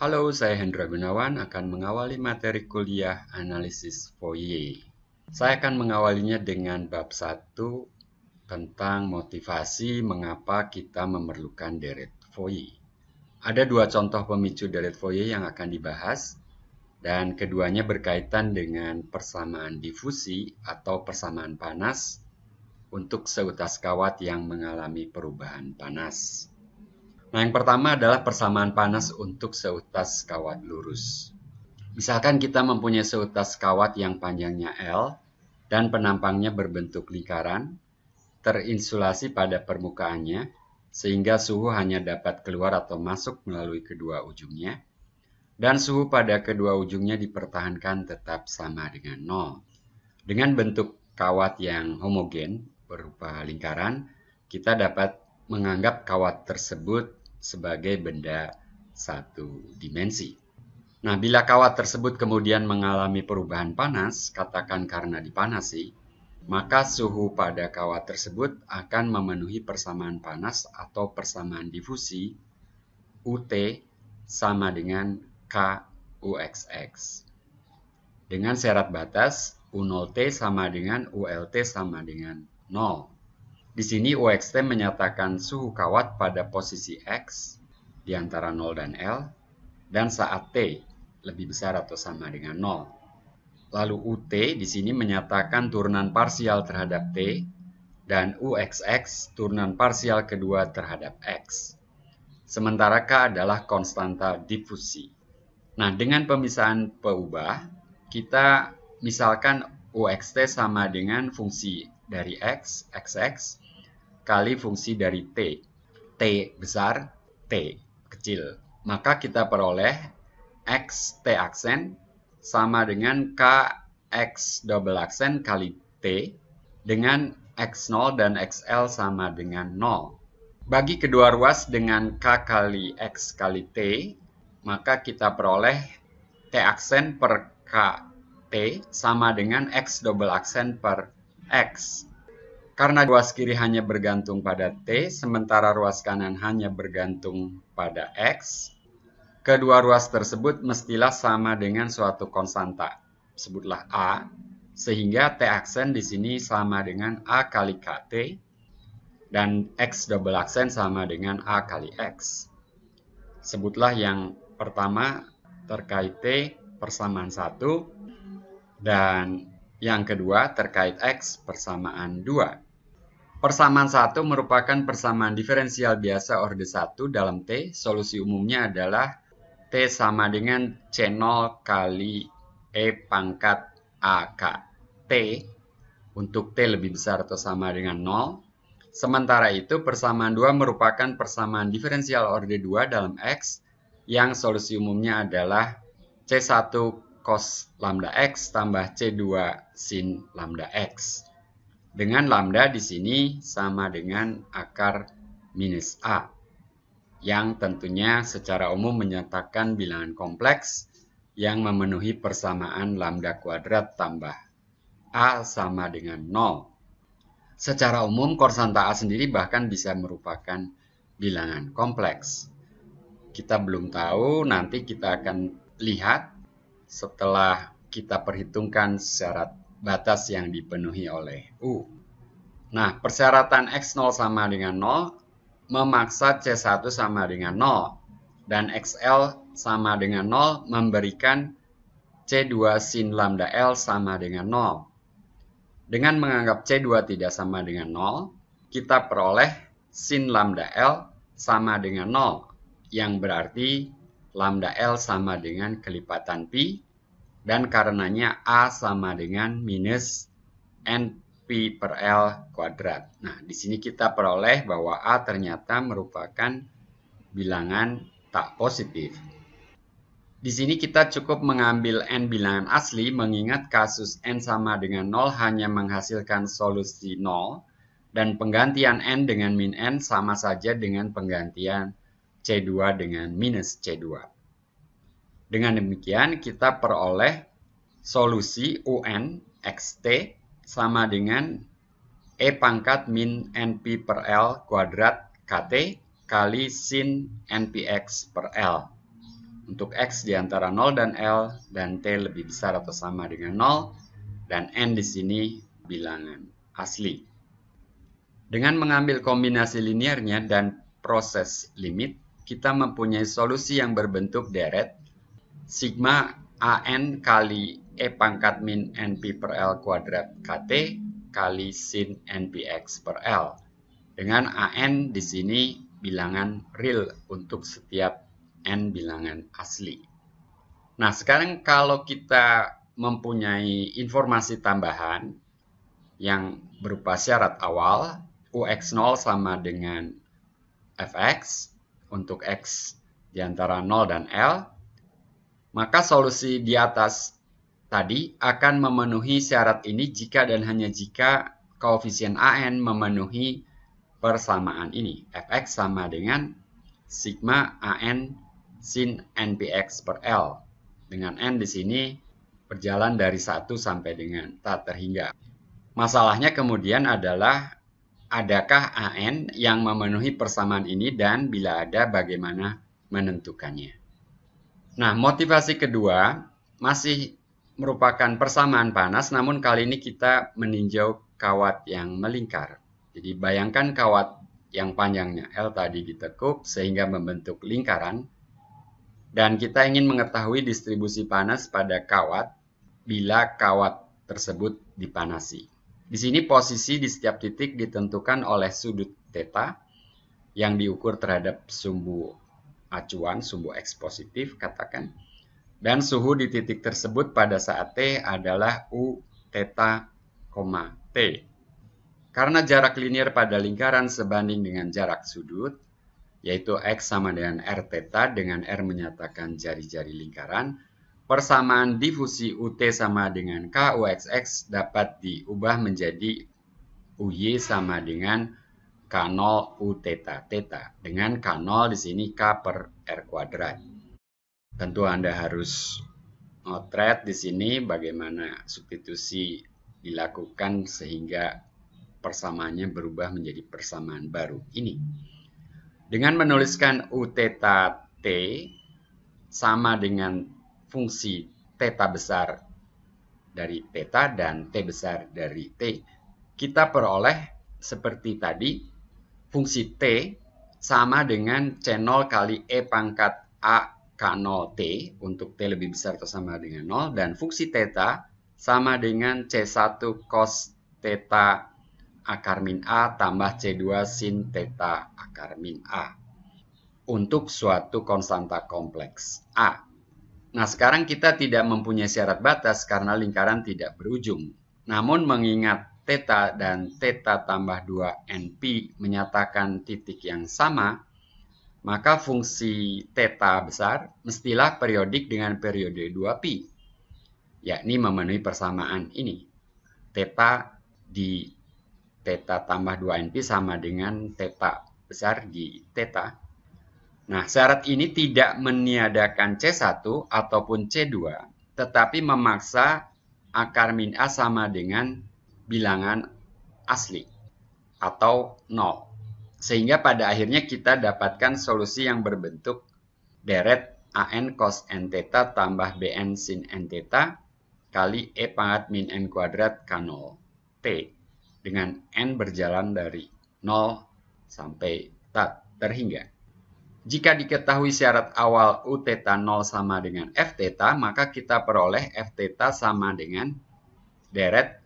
Halo, saya Hendra Gunawan akan mengawali materi kuliah analisis Fourier. Saya akan mengawalinya dengan bab 1 tentang motivasi mengapa kita memerlukan deret Fourier. Ada dua contoh pemicu deret Fourier yang akan dibahas dan keduanya berkaitan dengan persamaan difusi atau persamaan panas untuk seutas kawat yang mengalami perubahan panas. Nah, yang pertama adalah persamaan panas untuk seutas kawat lurus. Misalkan kita mempunyai seutas kawat yang panjangnya L dan penampangnya berbentuk lingkaran, terinsulasi pada permukaannya, sehingga suhu hanya dapat keluar atau masuk melalui kedua ujungnya, dan suhu pada kedua ujungnya dipertahankan tetap sama dengan 0. Dengan bentuk kawat yang homogen berupa lingkaran, kita dapat menganggap kawat tersebut sebagai benda satu dimensi. Nah, bila kawat tersebut kemudian mengalami perubahan panas, katakan karena dipanasi, maka suhu pada kawat tersebut akan memenuhi persamaan panas atau persamaan difusi UT sama dengan KUXX. Dengan syarat batas, U0T sama dengan ULT sama dengan 0. Di sini UXT menyatakan suhu kawat pada posisi X di antara 0 dan L dan saat T lebih besar atau sama dengan 0. Lalu UT di sini menyatakan turunan parsial terhadap T dan UXX turunan parsial kedua terhadap X. Sementara K adalah konstanta difusi. Nah, dengan pemisahan peubah, kita misalkan UXT sama dengan fungsi dari X, XX, kali fungsi dari T. T besar, T kecil. Maka kita peroleh X T aksen sama dengan K X double aksen kali T dengan X0 dan XL sama dengan 0. Bagi kedua ruas dengan K kali X kali T, maka kita peroleh T aksen per K T sama dengan X double aksen per X karena ruas kiri hanya bergantung pada T, sementara ruas kanan hanya bergantung pada X, kedua ruas tersebut mestilah sama dengan suatu konstanta, sebutlah A, sehingga T aksen di sini sama dengan A kali KT, dan X double aksen sama dengan A kali X. Sebutlah yang pertama terkait T persamaan 1, dan yang kedua terkait X persamaan 2. Persamaan satu merupakan persamaan diferensial biasa orde 1 dalam T. Solusi umumnya adalah T sama dengan C0 kali E pangkat AK. T untuk T lebih besar atau sama dengan 0. Sementara itu, persamaan 2 merupakan persamaan diferensial orde 2 dalam X yang solusi umumnya adalah C1 cos lambda X tambah C2 sin lambda X dengan lambda di sini sama dengan akar minus A yang tentunya secara umum menyatakan bilangan kompleks yang memenuhi persamaan lambda kuadrat tambah A sama dengan 0. Secara umum, korsanta A sendiri bahkan bisa merupakan bilangan kompleks. Kita belum tahu, nanti kita akan lihat setelah kita perhitungkan syarat batas yang dipenuhi oleh U. Nah, persyaratan X0 sama dengan 0 memaksa C1 sama dengan 0 dan XL sama dengan 0 memberikan C2 sin lambda L sama dengan 0. Dengan menganggap C2 tidak sama dengan 0, kita peroleh sin lambda L sama dengan 0, yang berarti lambda L sama dengan kelipatan pi dan karenanya A sama dengan minus NP per L kuadrat. Nah, di sini kita peroleh bahwa A ternyata merupakan bilangan tak positif. Di sini kita cukup mengambil n bilangan asli mengingat kasus n sama dengan 0 hanya menghasilkan solusi 0 dan penggantian n dengan min n sama saja dengan penggantian C2 dengan minus C2. Dengan demikian kita peroleh solusi UN XT sama dengan E pangkat min NP per L kuadrat KT kali sin NPX per L. Untuk X di antara 0 dan L dan T lebih besar atau sama dengan 0 dan N di sini bilangan asli. Dengan mengambil kombinasi liniernya dan proses limit, kita mempunyai solusi yang berbentuk deret sigma AN kali E pangkat min NP per L kuadrat KT kali sin NPX per L. Dengan AN di sini bilangan real untuk setiap N bilangan asli. Nah, sekarang kalau kita mempunyai informasi tambahan yang berupa syarat awal, UX0 sama dengan fx untuk x di antara 0 dan L, maka solusi di atas tadi akan memenuhi syarat ini jika dan hanya jika koefisien AN memenuhi persamaan ini. Fx sama dengan sigma AN sin NPX per L. Dengan N di sini berjalan dari 1 sampai dengan tak terhingga. Masalahnya kemudian adalah adakah AN yang memenuhi persamaan ini dan bila ada bagaimana menentukannya. Nah, motivasi kedua masih merupakan persamaan panas, namun kali ini kita meninjau kawat yang melingkar. Jadi bayangkan kawat yang panjangnya L tadi ditekuk sehingga membentuk lingkaran. Dan kita ingin mengetahui distribusi panas pada kawat bila kawat tersebut dipanasi. Di sini posisi di setiap titik ditentukan oleh sudut theta yang diukur terhadap sumbu acuan sumbu X positif katakan. Dan suhu di titik tersebut pada saat T adalah U theta, T. Karena jarak linier pada lingkaran sebanding dengan jarak sudut, yaitu X sama dengan R theta dengan R menyatakan jari-jari lingkaran, persamaan difusi UT sama dengan KUXX dapat diubah menjadi UY sama dengan K0 U theta theta dengan K0 di sini K per R kuadrat. Tentu Anda harus notret di sini bagaimana substitusi dilakukan sehingga persamaannya berubah menjadi persamaan baru ini. Dengan menuliskan U theta T sama dengan fungsi theta besar dari theta dan T besar dari T, kita peroleh seperti tadi fungsi T sama dengan C0 kali E pangkat A K0T untuk T lebih besar atau sama dengan 0 dan fungsi theta sama dengan C1 cos theta akar min A tambah C2 sin theta akar min A untuk suatu konstanta kompleks A. Nah, sekarang kita tidak mempunyai syarat batas karena lingkaran tidak berujung. Namun mengingat Teta dan teta tambah 2 NP menyatakan titik yang sama, maka fungsi teta besar mestilah periodik dengan periode 2 p yakni memenuhi persamaan ini. teta di teta tambah 2 NP sama dengan teta besar di teta. Nah, syarat ini tidak meniadakan C1 ataupun C2, tetapi memaksa akar min A sama dengan bilangan asli atau 0. Sehingga pada akhirnya kita dapatkan solusi yang berbentuk deret AN cos N theta tambah BN sin N theta kali E pangkat min N kuadrat K0 T dengan N berjalan dari 0 sampai tak terhingga. Jika diketahui syarat awal U theta 0 sama dengan F theta, maka kita peroleh F theta sama dengan deret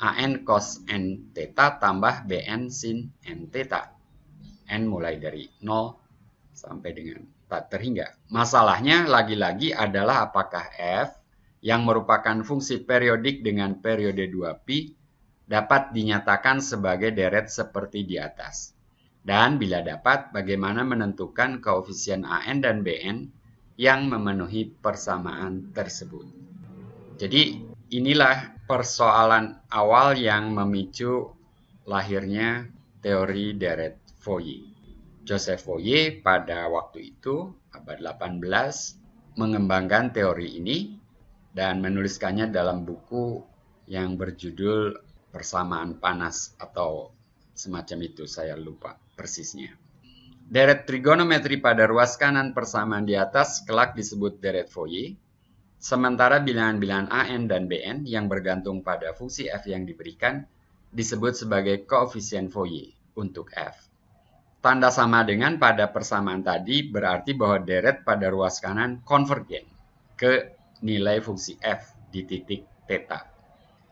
AN cos N theta tambah BN sin N theta. N mulai dari 0 sampai dengan tak terhingga. Masalahnya lagi-lagi adalah apakah F yang merupakan fungsi periodik dengan periode 2pi dapat dinyatakan sebagai deret seperti di atas. Dan bila dapat, bagaimana menentukan koefisien AN dan BN yang memenuhi persamaan tersebut. Jadi inilah persoalan awal yang memicu lahirnya teori deret Fourier. Joseph Fourier pada waktu itu, abad 18, mengembangkan teori ini dan menuliskannya dalam buku yang berjudul Persamaan Panas atau semacam itu, saya lupa persisnya. Deret trigonometri pada ruas kanan persamaan di atas kelak disebut deret Fourier Sementara bilangan-bilangan AN dan BN yang bergantung pada fungsi F yang diberikan disebut sebagai koefisien Fourier untuk F. Tanda sama dengan pada persamaan tadi berarti bahwa deret pada ruas kanan konvergen ke nilai fungsi F di titik teta.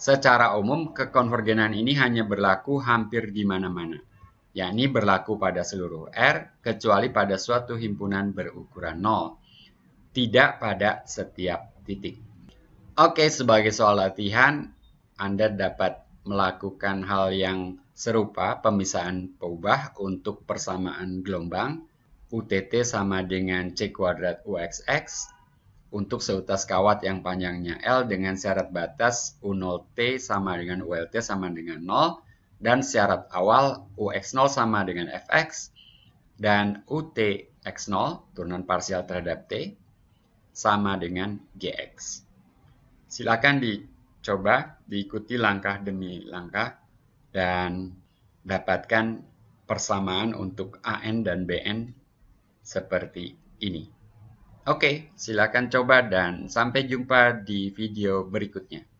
Secara umum, kekonvergenan ini hanya berlaku hampir di mana-mana, yakni berlaku pada seluruh R kecuali pada suatu himpunan berukuran 0, tidak pada setiap titik. Oke, sebagai soal latihan, Anda dapat melakukan hal yang serupa pemisahan peubah untuk persamaan gelombang UTT sama dengan C kuadrat UXX untuk seutas kawat yang panjangnya L dengan syarat batas U0T sama dengan ULT sama dengan 0 dan syarat awal UX0 sama dengan FX dan UTX0 turunan parsial terhadap T sama dengan GX. Silakan dicoba, diikuti langkah demi langkah, dan dapatkan persamaan untuk AN dan BN seperti ini. Oke, silakan coba dan sampai jumpa di video berikutnya.